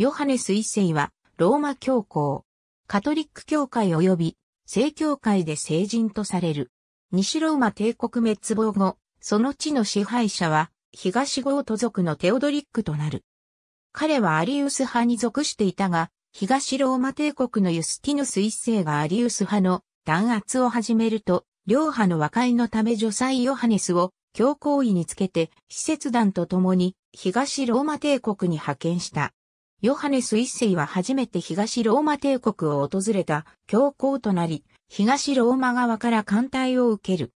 ヨハネス一世は、ローマ教皇、カトリック教会及び、正教会で聖人とされる。西ローマ帝国滅亡後、その地の支配者は、東ゴート族のテオドリックとなる。彼はアリウス派に属していたが、東ローマ帝国のユスティヌス一世がアリウス派の弾圧を始めると、両派の和解のため女祭ヨハネスを教皇位につけて、施設団と共に東ローマ帝国に派遣した。ヨハネス一世は初めて東ローマ帝国を訪れた教皇となり、東ローマ側から艦隊を受ける。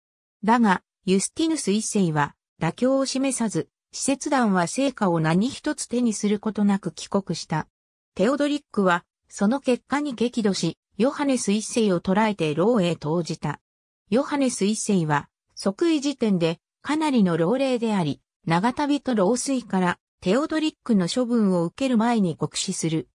だが、ユスティヌス一世は妥協を示さず、使節団は成果を何一つ手にすることなく帰国した。テオドリックは、その結果に激怒し、ヨハネス一世を捕らえて牢へ投じた。ヨハネス一世は、即位時点で、かなりの老齢であり、長旅と老衰からテオドリックの処分を受ける前に極死する。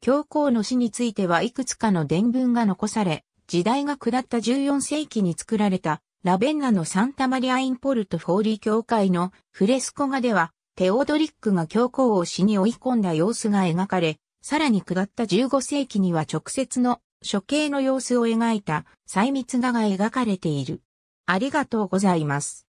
教皇の死についてはいくつかの伝文が残され、時代が下った14世紀に作られたラベンナのサンタマリア・インポルト・フォーリー教会のフレスコ画では、テオドリックが教皇を死に追い込んだ様子が描かれ、さらに下った15世紀には直接の処刑の様子を描いた細密画が描かれている。ありがとうございます。